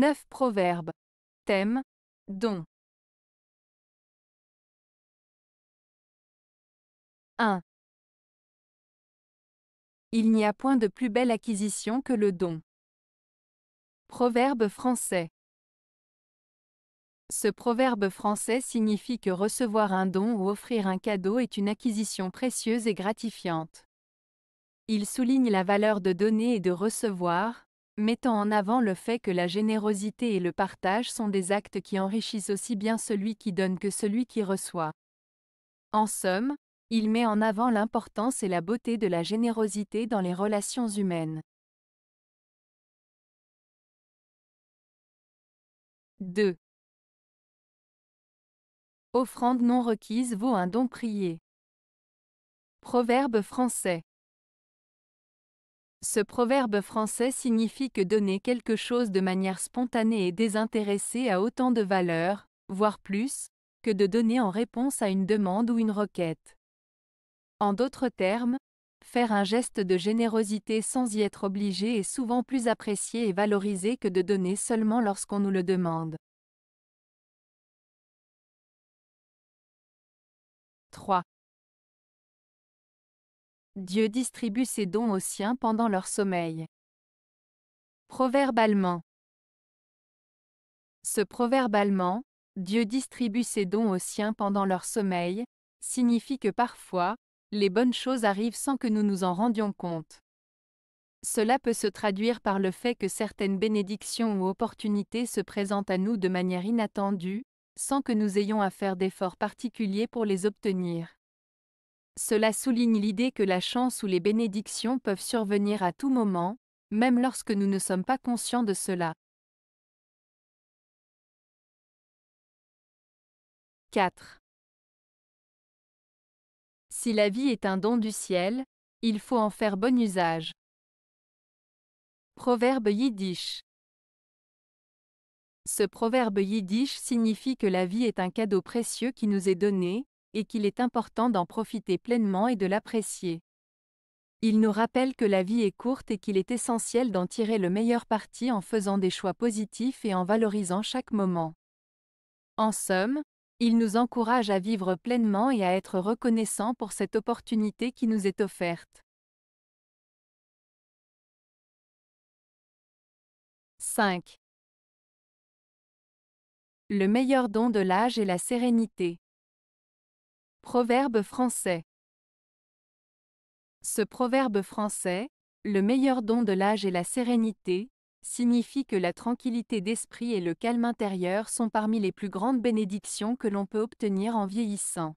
9 proverbes. Thème Don. 1. Il n'y a point de plus belle acquisition que le don. Proverbe français. Ce proverbe français signifie que recevoir un don ou offrir un cadeau est une acquisition précieuse et gratifiante. Il souligne la valeur de donner et de recevoir, mettant en avant le fait que la générosité et le partage sont des actes qui enrichissent aussi bien celui qui donne que celui qui reçoit. En somme, il met en avant l'importance et la beauté de la générosité dans les relations humaines. 2. Offrande non requise vaut un don prié. Proverbe français. Ce proverbe français signifie que donner quelque chose de manière spontanée et désintéressée a autant de valeur, voire plus, que de donner en réponse à une demande ou une requête. En d'autres termes, faire un geste de générosité sans y être obligé est souvent plus apprécié et valorisé que de donner seulement lorsqu'on nous le demande. 3. Dieu distribue ses dons aux siens pendant leur sommeil. Proverbe allemand. Ce proverbe allemand, Dieu distribue ses dons aux siens pendant leur sommeil, signifie que parfois, les bonnes choses arrivent sans que nous nous en rendions compte. Cela peut se traduire par le fait que certaines bénédictions ou opportunités se présentent à nous de manière inattendue, sans que nous ayons à faire d'efforts particuliers pour les obtenir. Cela souligne l'idée que la chance ou les bénédictions peuvent survenir à tout moment, même lorsque nous ne sommes pas conscients de cela. 4. Si la vie est un don du ciel, il faut en faire bon usage. Proverbe yiddish. Ce proverbe yiddish signifie que la vie est un cadeau précieux qui nous est donné, et qu'il est important d'en profiter pleinement et de l'apprécier. Il nous rappelle que la vie est courte et qu'il est essentiel d'en tirer le meilleur parti en faisant des choix positifs et en valorisant chaque moment. En somme, il nous encourage à vivre pleinement et à être reconnaissant pour cette opportunité qui nous est offerte. 5. Le meilleur don de l'âge est la sérénité. Proverbe français. Ce proverbe français, le meilleur don de l'âge est la sérénité, signifie que la tranquillité d'esprit et le calme intérieur sont parmi les plus grandes bénédictions que l'on peut obtenir en vieillissant.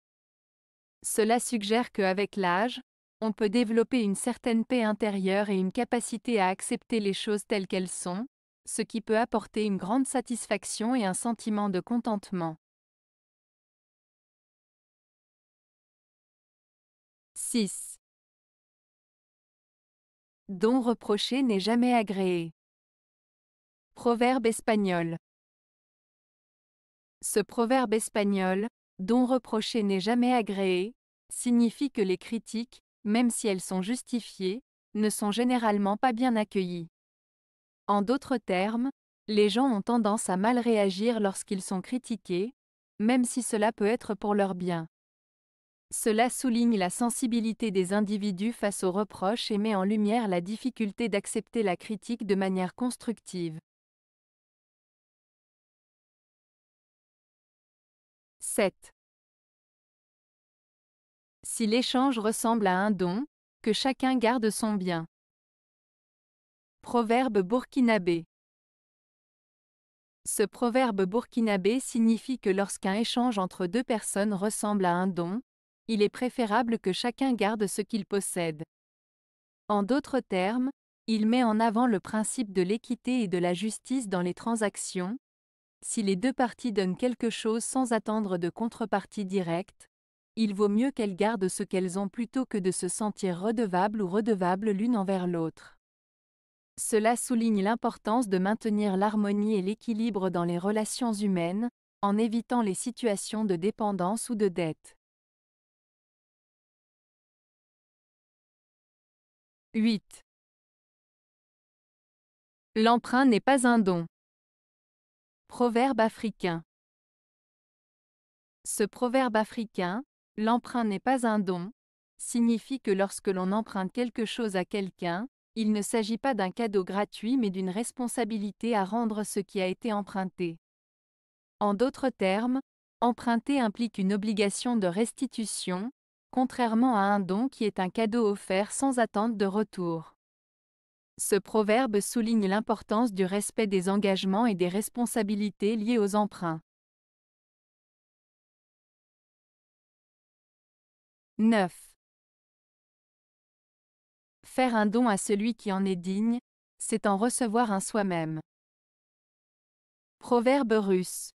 Cela suggère qu'avec l'âge, on peut développer une certaine paix intérieure et une capacité à accepter les choses telles qu'elles sont, ce qui peut apporter une grande satisfaction et un sentiment de contentement. 6. Don reproché n'est jamais agréé. Proverbe espagnol. Ce proverbe espagnol, don reproché n'est jamais agréé, signifie que les critiques, même si elles sont justifiées, ne sont généralement pas bien accueillies. En d'autres termes, les gens ont tendance à mal réagir lorsqu'ils sont critiqués, même si cela peut être pour leur bien. Cela souligne la sensibilité des individus face aux reproches et met en lumière la difficulté d'accepter la critique de manière constructive. 7. Si l'échange ressemble à un don, que chacun garde son bien. Proverbe burkinabé. Ce proverbe burkinabé signifie que lorsqu'un échange entre deux personnes ressemble à un don, il est préférable que chacun garde ce qu'il possède. En d'autres termes, il met en avant le principe de l'équité et de la justice dans les transactions. Si les deux parties donnent quelque chose sans attendre de contrepartie directe, il vaut mieux qu'elles gardent ce qu'elles ont plutôt que de se sentir redevables ou redevables l'une envers l'autre. Cela souligne l'importance de maintenir l'harmonie et l'équilibre dans les relations humaines, en évitant les situations de dépendance ou de dette. 8. L'emprunt n'est pas un don. Proverbe africain. Ce proverbe africain, l'emprunt n'est pas un don, signifie que lorsque l'on emprunte quelque chose à quelqu'un, il ne s'agit pas d'un cadeau gratuit mais d'une responsabilité à rendre ce qui a été emprunté. En d'autres termes, emprunter implique une obligation de restitution, contrairement à un don qui est un cadeau offert sans attente de retour. Ce proverbe souligne l'importance du respect des engagements et des responsabilités liées aux emprunts. 9. Faire un don à celui qui en est digne, c'est en recevoir un soi-même. Proverbe russe.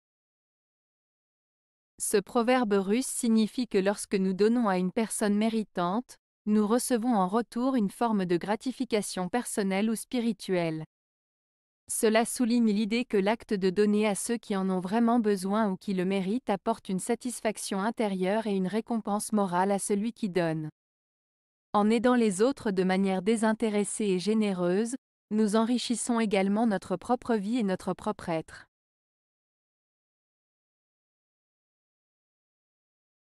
Ce proverbe russe signifie que lorsque nous donnons à une personne méritante, nous recevons en retour une forme de gratification personnelle ou spirituelle. Cela souligne l'idée que l'acte de donner à ceux qui en ont vraiment besoin ou qui le méritent apporte une satisfaction intérieure et une récompense morale à celui qui donne. En aidant les autres de manière désintéressée et généreuse, nous enrichissons également notre propre vie et notre propre être.